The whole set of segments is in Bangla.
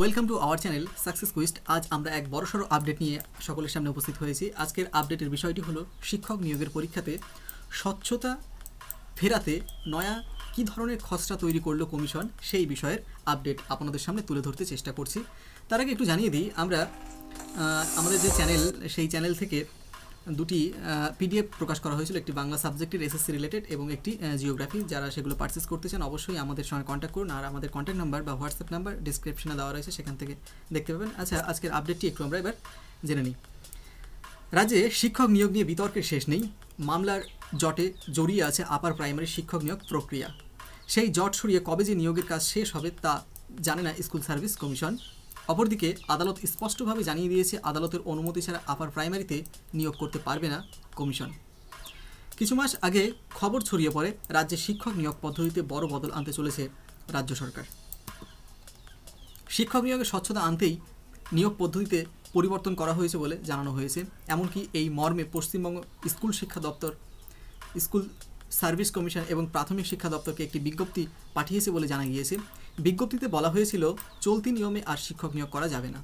welcome to our channel success quest আজ আমরা এক সড়ো আপডেট নিয়ে সকলের সামনে উপস্থিত হয়েছি আজকের আপডেটের বিষয়টি হলো শিক্ষক নিয়োগের পরীক্ষাতে স্বচ্ছতা ফেরাতে নয়া কি ধরনের খসড়া তৈরি করলো কমিশন সেই বিষয়ের আপডেট আপনাদের সামনে তুলে ধরতে চেষ্টা করছি তার আগে একটু জানিয়ে দিই আমরা আমাদের যে চ্যানেল সেই চ্যানেল থেকে দুটি পিডিএফ প্রকাশ করা হয়েছিল একটি বাংলা সাবজেক্টের এসএসসি রিলেটেড এবং একটি জিওগ্রাফি যারা সেগুলো পার্চেস করতে চান অবশ্যই আমাদের সঙ্গে কন্ট্যাক্ট করুন আর আমাদের কন্ট্যাক্ট নাম্বার বা হোয়াটসঅ্যাপ নাম্বার ডিসক্রিপশনে দেওয়া রয়েছে সেখান থেকে দেখতে পাবেন আচ্ছা আজকের আপডেটটি একটু আমরা এবার জেনে নিই রাজ্যে শিক্ষক নিয়োগ নিয়ে বিতর্কের শেষ নেই মামলার জটে জড়িয়ে আছে আপার প্রাইমারি শিক্ষক নিয়োগ প্রক্রিয়া সেই জট সরিয়ে কবে যে নিয়োগের কাজ শেষ হবে তা জানে না স্কুল সার্ভিস কমিশন অপরদিকে আদালত স্পষ্টভাবে জানিয়ে দিয়েছে আদালতের অনুমতি ছাড়া আপার প্রাইমারিতে নিয়োগ করতে পারবে না কমিশন কিছু মাস আগে খবর ছড়িয়ে পড়ে রাজ্যে শিক্ষক নিয়োগ পদ্ধতিতে বড় বদল আনতে চলেছে রাজ্য সরকার শিক্ষক নিয়োগের স্বচ্ছতা আনতেই নিয়োগ পদ্ধতিতে পরিবর্তন করা হয়েছে বলে জানানো হয়েছে এমনকি এই মর্মে পশ্চিমবঙ্গ স্কুল শিক্ষা দপ্তর স্কুল সার্ভিস কমিশন এবং প্রাথমিক শিক্ষা দপ্তরকে একটি বিজ্ঞপ্তি পাঠিয়েছে বলে জানা গিয়েছে বিজ্ঞপ্তিতে বলা হয়েছিল চলতি নিয়মে আর শিক্ষক নিয়োগ করা যাবে না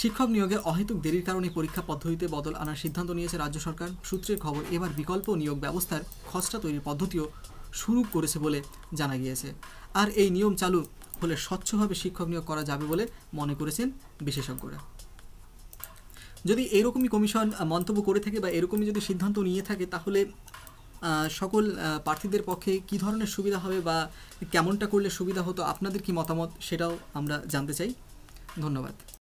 শিক্ষক নিয়োগের অহেতুক দেরির কারণে পরীক্ষা পদ্ধতিতে বদল আনার সিদ্ধান্ত নিয়েছে রাজ্য সরকার সূত্রের খবর এবার বিকল্প নিয়োগ ব্যবস্থার খসড়া তৈরির পদ্ধতিও শুরু করেছে বলে জানা গিয়েছে আর এই নিয়ম চালু হলে স্বচ্ছভাবে শিক্ষক নিয়োগ করা যাবে বলে মনে করেছেন বিশেষজ্ঞরা যদি এরকমই কমিশন মন্তব্য করে থাকে বা এরকমই যদি সিদ্ধান্ত নিয়ে থাকে তাহলে সকল প্রার্থীদের পক্ষে কি ধরনের সুবিধা হবে বা কেমনটা করলে সুবিধা হতো আপনাদের কি মতামত সেটাও আমরা জানতে চাই ধন্যবাদ